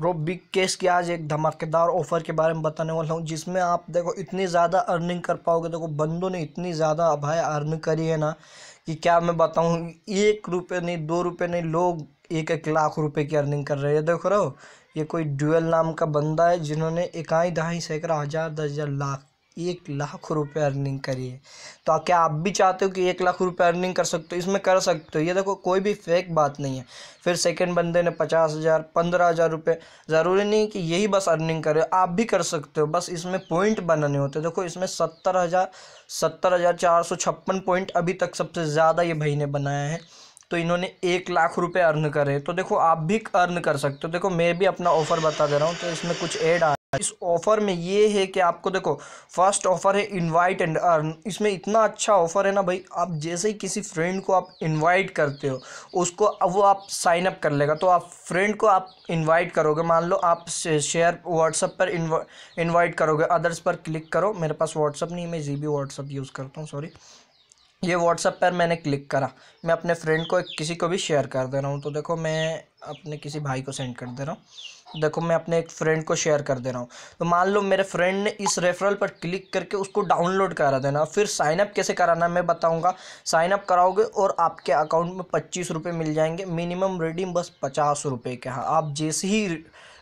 bro big case की आज एक धमाकेदार ऑफ़र के बारे में बताने वाला हूँ जिसमें आप देखो इतनी ज़्यादा अर्निंग कर पाओगे देखो बंदों ने इतनी ज़्यादा भाई अर्निंग करी है ना कि क्या मैं बताऊँ एक रुपये नहीं दो रुपये नहीं लोग एक एक लाख रुपए की अर्निंग कर रहे हैं देखो रहो ये कोई ड्यूएल नाम का बंदा है जिन्होंने इकाई दहाई सैकड़ा हज़ार दस हज़ार लाख एक लाख रुपए अर्निंग करिए तो क्या आप भी चाहते हो कि एक लाख रुपए अर्निंग कर सकते हो इसमें कर सकते हो ये देखो कोई भी फेक बात नहीं है फिर सेकंड बंदे ने पचास हज़ार पंद्रह हज़ार रुपये ज़रूरी नहीं कि यही बस अर्निंग करे आप भी कर सकते हो बस इसमें पॉइंट बनाने होते हैं देखो इसमें सत्तर हज़ार सत्तर हज़ार चार सौ छप्पन पॉइंट अभी तक सबसे ज़्यादा ये भाई ने बनाया है तो इन्होंने एक लाख रुपये अर्न करे तो देखो आप भी अर्न कर सकते हो देखो मैं भी अपना ऑफ़र बता दे रहा हूँ तो इसमें कुछ ऐड आ इस ऑफ़र में ये है कि आपको देखो फर्स्ट ऑफ़र है इनवाइट एंड अर्न इसमें इतना अच्छा ऑफ़र है ना भाई आप जैसे ही किसी फ्रेंड को आप इनवाइट करते हो उसको अब वो आप साइन अप कर लेगा तो आप फ्रेंड को आप इनवाइट करोगे मान लो आप शेयर व्हाट्सअप पर इनवाइट करोगे अदर्स पर क्लिक करो मेरे पास व्हाट्सअप नहीं मैं जी बी व्हाट्सअप यूज़ करता हूँ सॉरी ये व्हाट्सअप पर मैंने क्लिक करा मैं अपने फ्रेंड को किसी को भी शेयर कर दे रहा हूँ तो देखो मैं अपने किसी भाई को सेंड कर दे रहा हूँ देखो मैं अपने एक फ्रेंड को शेयर कर दे रहा हूँ तो मान लो मेरे फ्रेंड ने इस रेफरल पर क्लिक करके उसको डाउनलोड करा देना फिर साइनअप कैसे कराना मैं बताऊँगा साइनअप कराओगे और आपके अकाउंट में पच्चीस रुपये मिल जाएंगे मिनिमम रेडिंग बस पचास रुपये के हाँ आप जैसे ही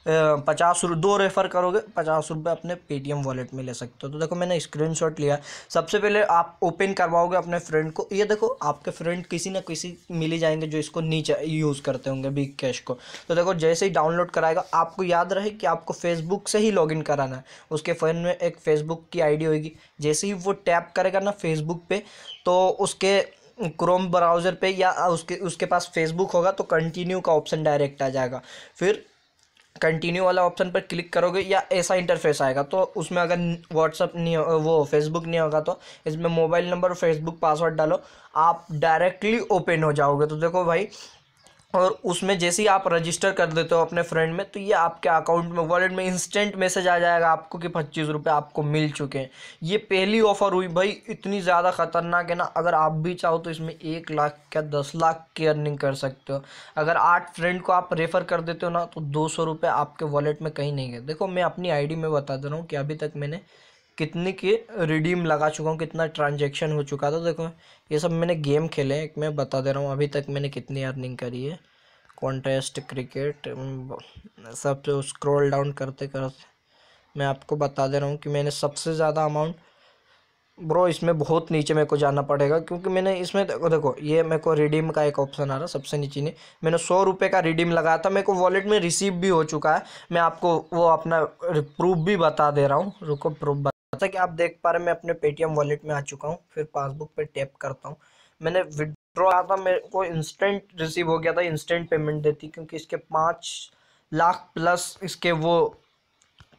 पचास दो रेफ़र करोगे पचास रुपये अपने पेटीएम वॉलेट में ले सकते हो तो देखो मैंने स्क्रीन लिया सबसे पहले आप ओपन करवाओगे अपने फ्रेंड को ये देखो आपके फ्रेंड किसी ना किसी मिल ही जाएंगे जो इसको नीचे यूज़ करते होंगे बिग कैश को तो देखो जैसे ही डाउनलोड कराएगा आपको याद रहे कि आपको फेसबुक से ही लॉगिन कराना है उसके फ़ोन में एक फ़ेसबुक की आई होगी जैसे ही वो टैप करेगा ना फेसबुक पर तो उसके क्रोम ब्राउज़र पे या उसके उसके पास फेसबुक होगा तो कंटिन्यू का ऑप्शन डायरेक्ट आ जाएगा फिर कंटिन्यू वाला ऑप्शन पर क्लिक करोगे या ऐसा इंटरफेस आएगा तो उसमें अगर व्हाट्सअप नहीं वो फेसबुक नहीं होगा तो इसमें मोबाइल नंबर और फेसबुक पासवर्ड डालो आप डायरेक्टली ओपन हो जाओगे तो देखो भाई और उसमें जैसे ही आप रजिस्टर कर देते हो अपने फ्रेंड में तो ये आपके अकाउंट में वॉलेट में इंस्टेंट मैसेज आ जाएगा आपको कि पच्चीस रुपये आपको मिल चुके हैं ये पहली ऑफ़र हुई भाई इतनी ज़्यादा ख़तरनाक है ना अगर आप भी चाहो तो इसमें एक लाख या दस लाख की अर्निंग कर सकते हो अगर आठ फ्रेंड को आप रेफ़र कर देते हो ना तो दो सौ रुपये आपके वॉलेट में कहीं नहीं गए देखो मैं अपनी आई में बता दे रहा हूँ कि अभी तक मैंने कितने के रिडीम लगा चुका हूँ कितना ट्रांजेक्शन हो चुका था तो देखो ये सब मैंने गेम खेले हैं मैं बता दे रहा हूँ अभी तक मैंने कितनी अर्निंग करी है कॉन्टेस्ट क्रिकेट सब स्क्रॉल तो डाउन करते करते मैं आपको बता दे रहा हूँ कि मैंने सबसे ज़्यादा अमाउंट ब्रो इसमें बहुत नीचे मेरे को जाना पड़ेगा क्योंकि मैंने इसमें देखो, देखो ये मेरे को रिडीम का एक ऑप्शन आ रहा सबसे नीचे नहीं मैंने सौ रुपये का रिडीम लगाया था मेरे को वॉलेट में रिसीव भी हो चुका है मैं आपको वो अपना प्रूफ भी बता दे रहा हूँ रुको प्रूफ जैसा कि आप देख पा रहे हैं मैं अपने पेटीएम वॉलेट में आ चुका हूँ फिर पासबुक पर टैप करता हूँ मैंने विड्रॉ आता मेरे को इंस्टेंट रिसीव हो गया था इंस्टेंट पेमेंट देती क्योंकि इसके पाँच लाख प्लस इसके वो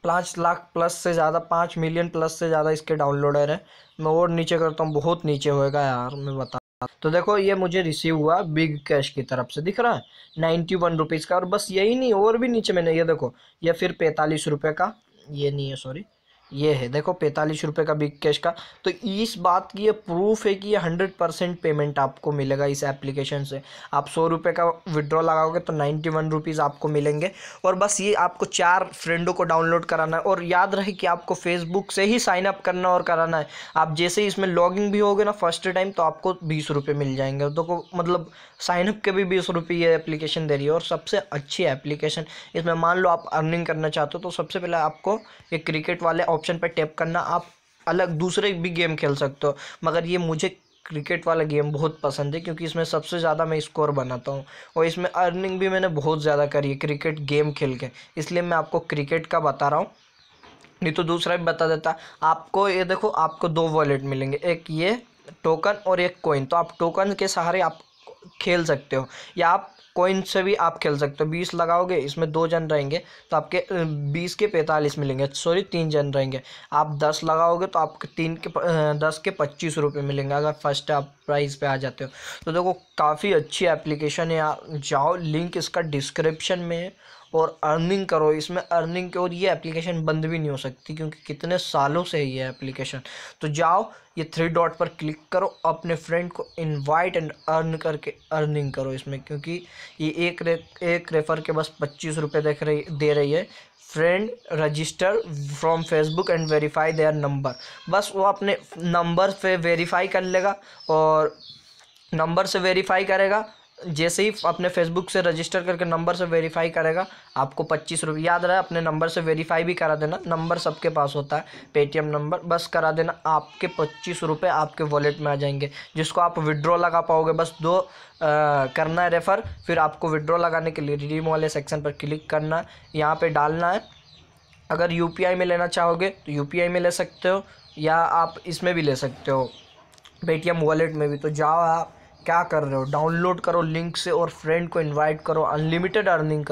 पाँच लाख प्लस से ज़्यादा पाँच मिलियन प्लस से ज़्यादा इसके डाउनलोडर हैं मैं और नीचे करता हूँ बहुत नीचे होएगा यार मैं बता तो देखो ये मुझे रिसीव हुआ बिग कैश की तरफ से दिख रहा है नाइन्टी वन रुपीज़ का और बस यही नहीं और भी नीचे मैंने ये देखो ये फिर पैंतालीस रुपये का ये नहीं है सॉरी ये है देखो पैंतालीस रुपये का बिग कैश का तो इस बात की ये प्रूफ है कि ये हंड्रेड परसेंट पेमेंट आपको मिलेगा इस एप्लीकेशन से आप सौ रुपये का विड्रॉ लगाओगे तो नाइन्टी वन रुपीज़ आपको मिलेंगे और बस ये आपको चार फ्रेंडों को डाउनलोड कराना है और याद रहे कि आपको फेसबुक से ही साइन अप करना और कराना है आप जैसे ही इसमें लॉगिंग भी होगे ना फर्स्ट टाइम तो आपको बीस रुपये मिल जाएंगे तो मतलब साइनअप के भी बीस रुपये ये एप्लीकेशन दे रही है और सबसे अच्छी एप्लीकेशन इसमें मान लो आप अर्निंग करना चाहते हो तो सबसे पहले आपको ये क्रिकेट वाले ऑप्शन पर टैप करना आप अलग दूसरे भी गेम खेल सकते हो मगर ये मुझे क्रिकेट वाला गेम बहुत पसंद है क्योंकि इसमें सबसे ज़्यादा मैं स्कोर बनाता हूँ और इसमें अर्निंग भी मैंने बहुत ज़्यादा करी है क्रिकेट गेम खेल के इसलिए मैं आपको क्रिकेट का बता रहा हूँ नहीं तो दूसरा भी बता देता आपको ये देखो आपको दो वॉलेट मिलेंगे एक ये टोकन और एक कोइन तो आप टोकन के सहारे आप खेल सकते हो या आप कोइन से भी आप खेल सकते हो बीस लगाओगे इसमें दो जन रहेंगे तो आपके बीस के पैंतालीस मिलेंगे सॉरी तीन जन रहेंगे आप दस लगाओगे तो आपके तीन के दस के पच्चीस रुपये मिलेंगे अगर फर्स्ट आप प्राइस पे आ जाते हो तो देखो काफ़ी अच्छी एप्लीकेशन है जाओ लिंक इसका डिस्क्रिप्शन में है और अर्निंग करो इसमें अर्निंग के और ये एप्लीकेशन बंद भी नहीं हो सकती क्योंकि कितने सालों से है ये एप्लीकेशन तो जाओ ये थ्री डॉट पर क्लिक करो अपने फ्रेंड को इनवाइट एंड अर्न करके अर्निंग करो इसमें क्योंकि ये एक रे एक रेफर के बस पच्चीस रुपये देख रही दे रही है friend register from Facebook and verify their number बस वो अपने नंबर पे वेरीफाई कर लेगा और नंबर से वेरीफाई करेगा जैसे ही अपने फेसबुक से रजिस्टर करके नंबर से वेरीफाई करेगा आपको पच्चीस रुपये याद रहे अपने नंबर से वेरीफाई भी करा देना नंबर सबके पास होता है पेटीएम नंबर बस करा देना आपके पच्चीस रुपये आपके वॉलेट में आ जाएंगे जिसको आप विड्रॉ लगा पाओगे बस दो आ, करना है रेफ़र फिर आपको विड्रॉ लगाने के लिए रिडीम वाले सेक्शन पर क्लिक करना है यहाँ पर डालना है अगर यू में लेना चाहोगे तो यू में ले सकते हो या आप इसमें भी ले सकते हो पेटीएम वॉलेट में भी तो जाओ आप क्या कर रहे हो डाउनलोड करो लिंक से और फ्रेंड को इनवाइट करो अनलिमिटेड अर्निंग करो